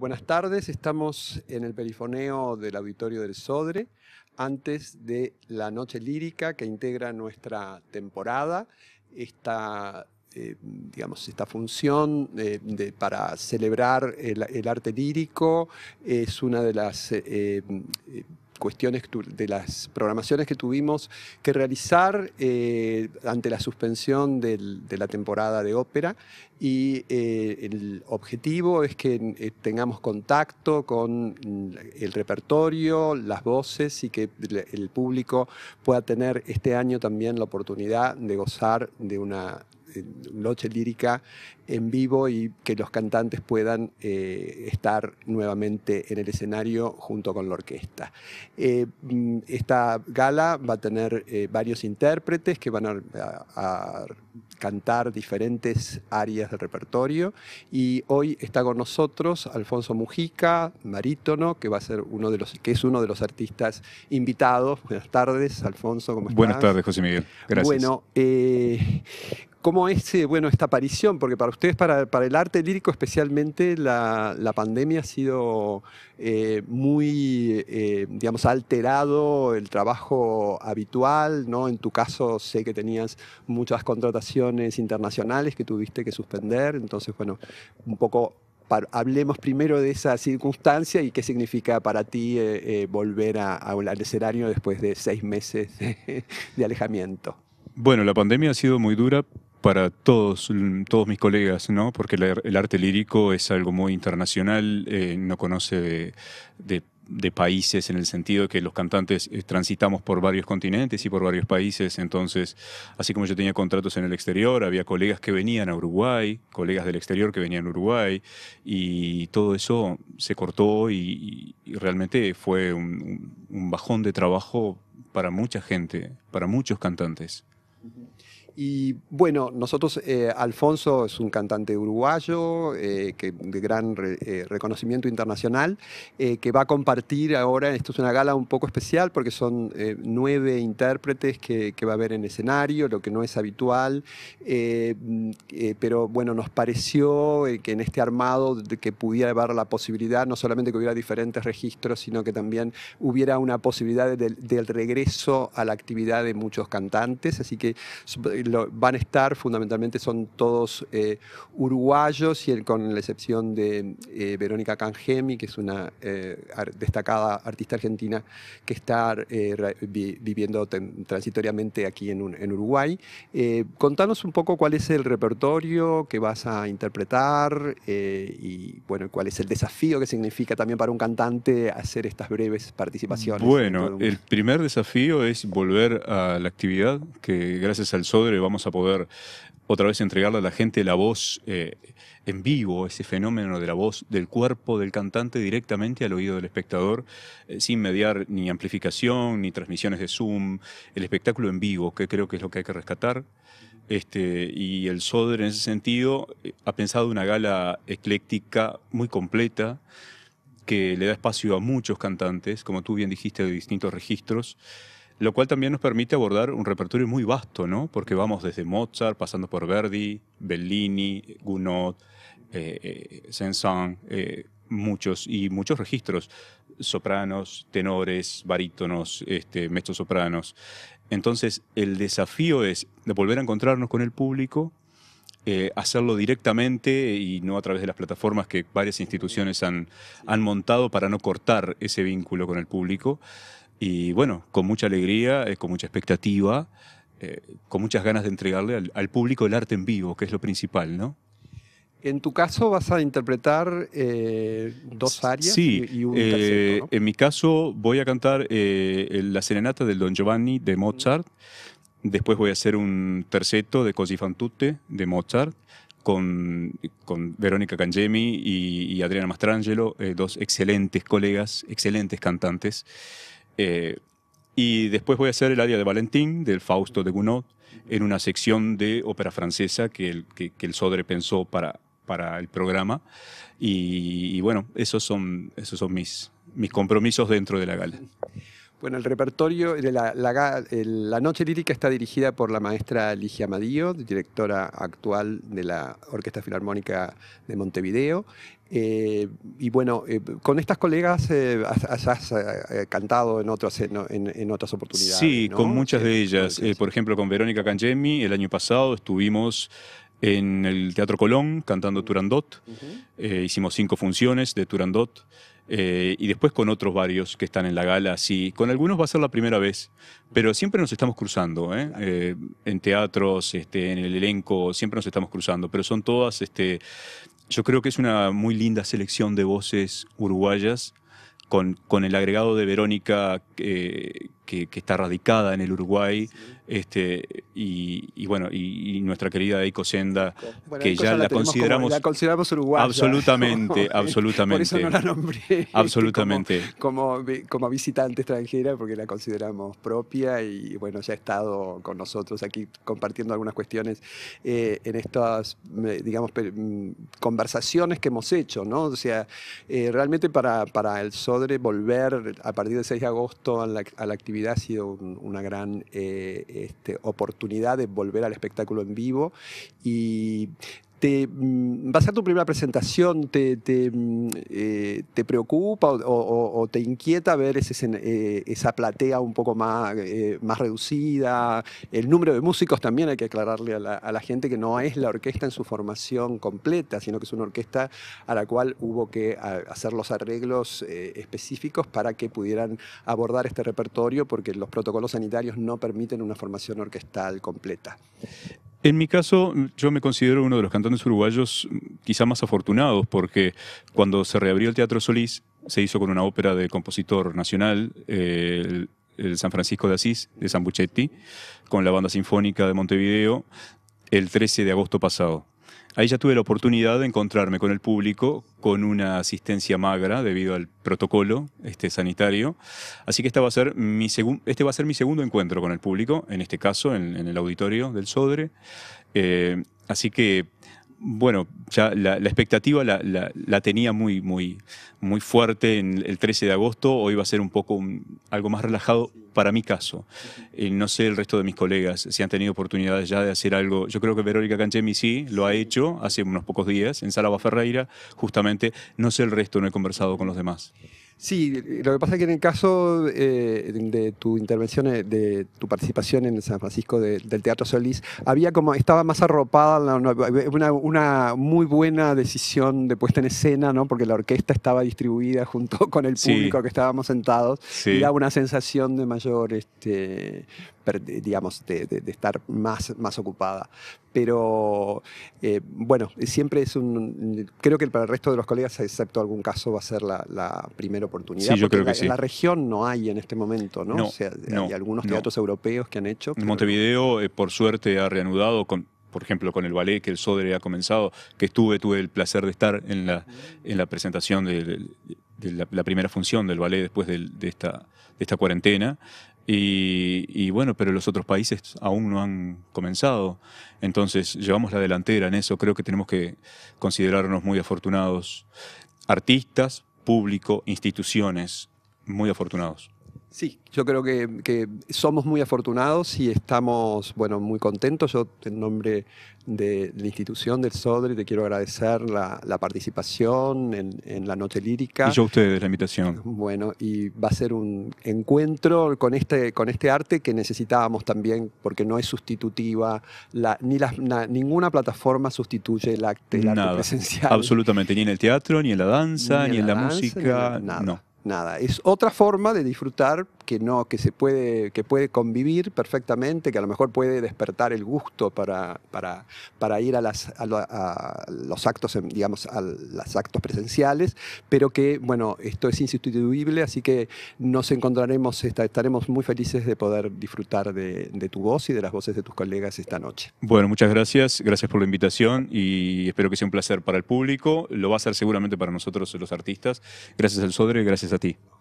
Buenas tardes, estamos en el perifoneo del Auditorio del Sodre, antes de la Noche Lírica que integra nuestra temporada, esta, eh, digamos, esta función eh, para celebrar el, arte lírico es una de las... Eh, cuestiones de las programaciones que tuvimos que realizar eh, ante la suspensión de la temporada de ópera y eh, el objetivo es que eh, tengamos contacto con mm, el repertorio, las voces y que el público pueda tener este año también la oportunidad de gozar de una noche lírica en vivo y que los cantantes puedan eh, estar nuevamente en el escenario junto con la orquesta. Eh, mm, esta gala va a tener eh, varios intérpretes que van a, cantar diferentes áreas del repertorio y hoy está con nosotros Alfonso Mujica, marítono, que va a ser uno de los que es uno de los artistas invitados. Buenas tardes, Alfonso, Buenas tardes, José Miguel. Gracias. Bueno, ¿Cómo es eh, bueno, esta aparición? Porque para ustedes, para, el arte lírico especialmente, la, pandemia ha sido eh, muy, eh, digamos, alterado el trabajo habitual, ¿no? En tu caso sé que tenías muchas contrataciones internacionales que tuviste que suspender, entonces, bueno, un poco hablemos primero de esa circunstancia y qué significa para ti volver a, un al escenario después de seis meses de, alejamiento. Bueno, la pandemia ha sido muy dura, para todos, todos mis colegas, ¿no? porque er, el, arte lírico es algo muy internacional, eh, no conoce de, países en el sentido que los cantantes eh, transitamos por varios continentes y por varios países, entonces, así como yo tenía contratos en el exterior, había colegas que venían a Uruguay, colegas del exterior que venían a Uruguay, y todo eso se cortó y, realmente fue un, un bajón de trabajo para mucha gente, para muchos cantantes. Y bueno, nosotros, eh, Alfonso es un cantante uruguayo eh, que, de gran eh, reconocimiento internacional, que va a compartir ahora, esto es una gala un poco especial porque son nueve intérpretes que, va a haber en escenario, lo que no es habitual, mm, pero bueno, nos pareció que en este armado que pudiera haber la posibilidad, no solamente que hubiera diferentes registros, sino que también hubiera una posibilidad del, regreso a la actividad de muchos cantantes, así que van a estar fundamentalmente son todos eh, uruguayos y con la excepción de eh, Verónica Cangemi, que es una eh, destacada artista argentina que está viviendo transitoriamente aquí en, en Uruguay. contanos un poco cuál es el repertorio que vas a interpretar y bueno, cuál es el desafío que significa también para un cantante hacer estas breves participaciones. Bueno, el primer desafío es volver a la actividad que gracias al Sodre vamos a poder otra vez entregarle a la gente la voz eh, en vivo, ese fenómeno de la voz del cuerpo del cantante directamente al oído del espectador, eh, sin mediar ni amplificación, ni transmisiones de Zoom, el espectáculo en vivo, que creo que es lo que hay que rescatar. Este, y el Soder en ese sentido eh, ha pensado una gala ecléctica muy completa que le da espacio a muchos cantantes, como tú bien dijiste, de distintos registros. Lo cual también nos permite abordar un repertorio muy vasto, ¿no? Porque vamos desde Mozart, pasando por Verdi, Bellini, Gounod, eh, eh saint eh, muchos y muchos registros, sopranos, tenores, barítonos, este, mezzosopranos. Entonces, el desafío es de volver a encontrarnos con el público, eh, hacerlo directamente y no a través de las plataformas que varias instituciones han montado para no cortar ese vínculo con el público. Y bueno, con mucha alegría, eh, con mucha expectativa, eh, con muchas ganas de entregarle al, público el arte en vivo, que es lo principal, ¿no? En tu caso vas a interpretar eh, dos áreas sí, y, un tercero, ¿no? En mi caso voy a cantar la serenata del Don Giovanni de Mozart. Después voy a hacer un terceto de Così fan tutte de Mozart. Con, con, Verónica Cangemi y, Adriana Mastrangelo, dos excelentes colegas, excelentes cantantes. Eh, y después voy a hacer el área de Valentín, del Fausto de Gounod, en una sección de ópera francesa que el, Sodre pensó para, el programa. Y, y, bueno, esos son, esos son mis, mis compromisos dentro de la gala. Bueno, el repertorio, de la, Noche Lírica está dirigida por la maestra Ligia Madío, directora actual de la Orquesta Filarmónica de Montevideo. Eh, y bueno, eh, con estas colegas eh, has, cantado en otras, en, en otras oportunidades. Sí, con muchas de ellas. por ejemplo, con Verónica Cangemi, el año pasado estuvimos en el Teatro Colón cantando Turandot. hicimos cinco funciones de Turandot. Eh, y después con otros varios que están en la gala, sí. Con algunos va a ser la primera vez, pero siempre nos estamos cruzando, ¿eh? Eh, en teatros, este, en el elenco, siempre nos estamos cruzando, pero son todas, este, yo creo que es una muy linda selección de voces uruguayas con, con el agregado de Verónica que, está radicada en el Uruguay, este, y, bueno, y, nuestra querida Eiko Senda, que ya la, consideramos... la consideramos uruguaya. Absolutamente, absolutamente. Por Absolutamente. como, como, visitante extranjera, porque la consideramos propia y bueno, ya ha estado con nosotros aquí compartiendo algunas cuestiones eh, en estas, digamos, mm, conversaciones que hemos hecho, ¿no? O sea, eh, realmente para, para el Sodre volver a partir del 6 de agosto a la actividad ha sido una gran eh, este, oportunidad de volver al espectáculo en vivo y te, mm, va a ser tu primera presentación, te, mm, eh, preocupa o, te inquieta ver eh, esa platea un poco eh, más, reducida, el número de músicos también hay que aclararle a la, gente que no es la orquesta en su formación completa, sino que es una orquesta a la cual hubo que hacer los arreglos específicos para que pudieran abordar este repertorio porque los protocolos sanitarios no permiten una formación orquestal completa. En mi caso, yo me considero uno de los cantantes uruguayos mm, quizá más afortunados, porque cuando se reabrió el Teatro Solís, se hizo con una ópera de compositor nacional, eh, el, San Francisco de Asís, de sambucetti con la Banda Sinfónica de Montevideo, el 13 de agosto pasado. Ahí ya tuve la oportunidad de encontrarme con el público, con una asistencia magra debido al protocolo este, sanitario. Así que va a ser mi este va a ser mi segundo encuentro con el público, en este caso en, el auditorio del Sodre. Eh, así que bueno, ya la, expectativa la, tenía muy, muy, muy fuerte en el 13 de agosto, hoy va a ser un poco algo más relajado para mi caso. Eh, no sé el resto de mis colegas si han tenido oportunidades ya de hacer algo. Yo creo que Verónica Canchemi sí lo ha hecho hace unos pocos días en Salaba Ferreira, justamente. No sé el resto, no he conversado con los demás. Sí, lo que pasa es que en el caso eh, de tu intervención, eh, de tu participación en San Francisco del Teatro Solís, había como, estaba más arropada una, muy buena decisión de puesta en escena, ¿no? Porque la orquesta estaba distribuida junto con el público que estábamos sentados y daba una sensación de mayor este, digamos, de, estar más, más ocupada. Pero eh, bueno, siempre es un. Creo que para el resto de los colegas, excepto algún caso, va a ser la, primera oportunidad. Sí, yo creo que la, sí. En la región no hay en este momento, ¿no? o sea, hay algunos teatros europeos que han hecho. en Montevideo, eh, por suerte, ha reanudado con por ejemplo, con el ballet que el Sodre ha comenzado, que estuve, tuve el placer de estar en la, en la presentación de, la, primera función del ballet después de, esta, de esta cuarentena. Y, bueno, pero los otros países aún no han comenzado. Entonces, llevamos la delantera en eso. Creo que tenemos que considerarnos muy afortunados. Artistas, público, instituciones, muy afortunados. Sí, yo creo que, somos muy afortunados y estamos, bueno, muy contentos. Yo, en nombre de, la institución del SODRE, te quiero agradecer la, participación en, la Noche Lírica. Y yo a ustedes la invitación. Bueno, y va a ser un encuentro con este, con este arte que necesitábamos también, porque no es sustitutiva, ni ninguna plataforma sustituye el, arte, el arte Absolutamente, ni en el teatro, ni en la danza, ni, en, la, música, nada nada, es otra forma de disfrutar que no que se puede que puede convivir perfectamente, que a lo mejor puede despertar el gusto para, para, ir a, las, a, los actos, digamos, a los actos presenciales, pero que bueno, esto es insustituible, así que nos encontraremos estaremos muy felices de poder disfrutar de, de tu voz y de las voces de tus colegas esta noche. Bueno, muchas gracias, gracias por la invitación y espero que sea un placer para el público, lo va a ser seguramente para nosotros los artistas. Gracias al Sodre, gracias gracias a ti.